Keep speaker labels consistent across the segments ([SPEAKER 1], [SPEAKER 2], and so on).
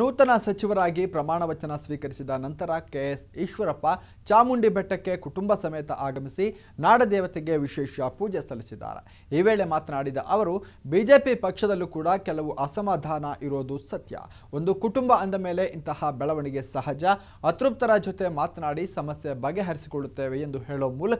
[SPEAKER 1] ನೂತನ ಸಚಿವರಾಗಿ ಪ್ರಮಾಣ ವಚನ ಸ್ವೀಕರಿಸಿದ ನಂತರ ಕೆಎಸ್ ಈಶ್ವರಪ್ಪ ಚಾಮುಂಡಿ ಬೆಟ್ಟಕ್ಕೆ ಕುಟುಂಬ ಸಮೇತ ಆಗಮಿಸಿ ನಾಡದೇವತೆಗೆ ವಿಶೇಷ ಪೂಜೆ ಸಲ್ಲಿಸಿದ್ದಾರೆ ಈ ವೇಳೆ ಮಾತನಾಡಿದ ಅವರು ಬಿಜೆಪಿ ಪಕ್ಷದಲ್ಲೂ ಕೂಡ ಕೆಲವು ಅಸಮಾಧಾನ ಇರೋದು ಸತ್ಯ ಒಂದು ಕುಟುಂಬ ಅಂದ ಮೇಲೆ ಇಂತಹ ಬೆಳವಣಿಗೆ ಸಹಜ ಅತೃಪ್ತರ ಜೊತೆ ಮಾತನಾಡಿ ಸಮಸ್ಯೆ ಬಗೆಹರಿಸಿಕೊಳ್ಳುತ್ತೇವೆ ಎಂದು ಹೇಳೋ ಮೂಲಕ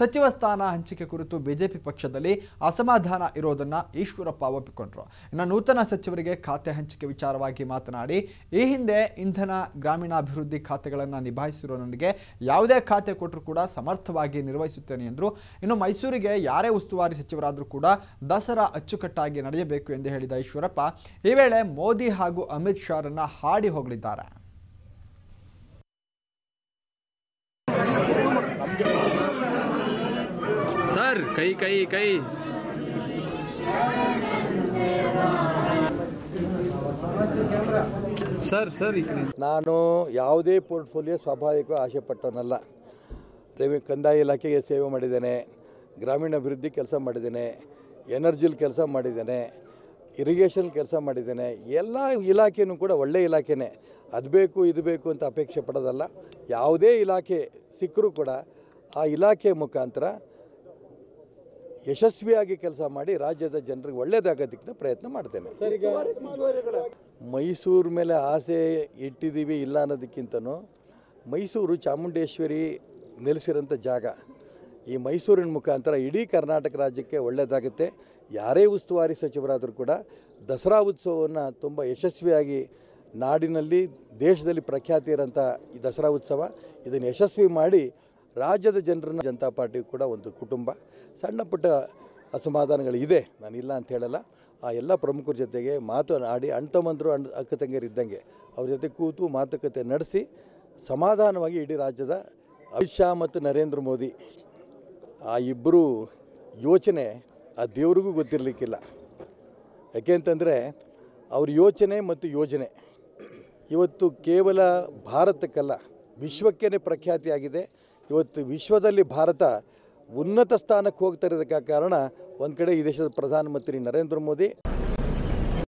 [SPEAKER 1] ಸಚಿವ ಸ್ಥಾನ ಹಂಚಿಕೆ ಕುರಿತು ಬಿಜೆಪಿ ಪಕ್ಷದಲ್ಲಿ ಅಸಮಾಧಾನ ಇರೋದನ್ನ ಈಶ್ವರಪ್ಪ ಒಪ್ಪಿಕೊಂಡರು ಇನ್ನು ನೂತನ ಸಚಿವರಿಗೆ ಖಾತೆ ಹಂಚಿಕೆ ವಿಚಾರವಾಗಿ ಮಾತ್ರ ಮಾತನಾಡಿ ಈ ಹಿಂದೆ ಇಂಧನ ಗ್ರಾಮೀಣಾಭಿವೃದ್ಧಿ ಖಾತೆಗಳನ್ನು ನಿಭಾಯಿಸಿರುವ ನನಗೆ ಯಾವುದೇ ಖಾತೆ ಕೊಟ್ಟರು ಕೂಡ ಸಮರ್ಥವಾಗಿ ನಿರ್ವಹಿಸುತ್ತೇನೆ ಎಂದರು ಇನ್ನು ಮೈಸೂರಿಗೆ ಯಾರೇ ಉಸ್ತುವಾರಿ ಸಚಿವರಾದರೂ ಕೂಡ ದಸರಾ ಅಚ್ಚುಕಟ್ಟಾಗಿ ನಡೆಯಬೇಕು ಎಂದು ಹೇಳಿದ ಈಶ್ವರಪ್ಪ ಈ ವೇಳೆ ಮೋದಿ ಹಾಗೂ ಅಮಿತ್ ಶಾರನ್ನ ಹಾಡಿ ಹೋಗಲಿದ್ದಾರೆ ಸರ್ ಕೈ ಕೈ ಕೈ
[SPEAKER 2] ಸರ್ ಸರ್ ನಾನು ಯಾವುದೇ ಪೋರ್ಟ್ಫೋಲಿಯೋ ಸ್ವಾಭಾವಿಕ ಆಸೆ ಪಟ್ಟವನಲ್ಲ ರೆವೆ ಕಂದಾಯ ಇಲಾಖೆಗೆ ಸೇವೆ ಮಾಡಿದ್ದೇನೆ ಗ್ರಾಮೀಣಾಭಿವೃದ್ಧಿ ಕೆಲಸ ಮಾಡಿದ್ದೇನೆ ಎನರ್ಜಿಲ್ ಕೆಲಸ ಮಾಡಿದ್ದೇನೆ ಇರಿಗೇಷನ್ ಕೆಲಸ ಮಾಡಿದ್ದೇನೆ ಎಲ್ಲ ಇಲಾಖೆಯೂ ಕೂಡ ಒಳ್ಳೆಯ ಇಲಾಖೆನೇ ಅದು ಬೇಕು ಇದು ಬೇಕು ಅಂತ ಅಪೇಕ್ಷೆ ಪಡೋದಲ್ಲ ಯಾವುದೇ ಇಲಾಖೆ ಸಿಕ್ಕರೂ ಕೂಡ ಆ ಇಲಾಖೆ ಮುಖಾಂತರ ಯಶಸ್ವಿಯಾಗಿ ಕೆಲಸ ಮಾಡಿ ರಾಜ್ಯದ ಜನರಿಗೆ ಒಳ್ಳೇದಾಗೋದಕ್ಕಿಂತ ಪ್ರಯತ್ನ ಮಾಡ್ತೇನೆ ಮೈಸೂರು ಮೇಲೆ ಆಸೆ ಇಟ್ಟಿದ್ದೀವಿ ಇಲ್ಲ ಅನ್ನೋದಕ್ಕಿಂತನೂ ಮೈಸೂರು ಚಾಮುಂಡೇಶ್ವರಿ ನೆಲೆಸಿರೋಂಥ ಜಾಗ ಈ ಮೈಸೂರಿನ ಮುಖಾಂತರ ಇಡೀ ಕರ್ನಾಟಕ ರಾಜ್ಯಕ್ಕೆ ಒಳ್ಳೆಯದಾಗುತ್ತೆ ಯಾರೇ ಉಸ್ತುವಾರಿ ಸಚಿವರಾದರೂ ಕೂಡ ದಸರಾ ಉತ್ಸವವನ್ನು ತುಂಬ ಯಶಸ್ವಿಯಾಗಿ ನಾಡಿನಲ್ಲಿ ದೇಶದಲ್ಲಿ ಪ್ರಖ್ಯಾತಿ ಇರೋಂಥ ಈ ದಸರಾ ಉತ್ಸವ ಇದನ್ನು ಯಶಸ್ವಿ ಮಾಡಿ ರಾಜ್ಯದ ಜನರನ್ನ ಜನತಾ ಪಾರ್ಟಿ ಕೂಡ ಒಂದು ಕುಟುಂಬ ಸಣ್ಣ ಪುಟ್ಟ ಅಸಮಾಧಾನಗಳಿದೆ ನಾನಿಲ್ಲ ಅಂತ ಹೇಳಲ್ಲ ಆ ಎಲ್ಲ ಪ್ರಮುಖರ ಜೊತೆಗೆ ಆಡಿ ಅಣ್ತಮ್ಮಂದರು ಅಣ್ಣ ಅಕ್ಕ ತಂಗಿಯರಿದ್ದಂಗೆ ಅವ್ರ ಜೊತೆ ಕೂತು ಮಾತುಕತೆ ನಡೆಸಿ ಸಮಾಧಾನವಾಗಿ ಇಡೀ ರಾಜ್ಯದ ಅಮಿತ್ ಶಾ ಮತ್ತು ನರೇಂದ್ರ ಮೋದಿ ಆ ಇಬ್ಬರು ಯೋಚನೆ ಆ ದೇವರಿಗೂ ಗೊತ್ತಿರಲಿಕ್ಕಿಲ್ಲ ಯಾಕೆಂತಂದರೆ ಅವ್ರ ಯೋಚನೆ ಮತ್ತು ಯೋಜನೆ ಇವತ್ತು ಕೇವಲ ಭಾರತಕ್ಕಲ್ಲ ವಿಶ್ವಕ್ಕೇ ಪ್ರಖ್ಯಾತಿಯಾಗಿದೆ ಇವತ್ತು ವಿಶ್ವದಲ್ಲಿ ಭಾರತ ಉನ್ನತ ಸ್ಥಾನಕ್ಕೆ ಹೋಗ್ತಾ ಇರೋದಕ್ಕೆ ಕಾರಣ ಒಂದು ಕಡೆ ಈ ದೇಶದ ಪ್ರಧಾನಮಂತ್ರಿ ನರೇಂದ್ರ ಮೋದಿ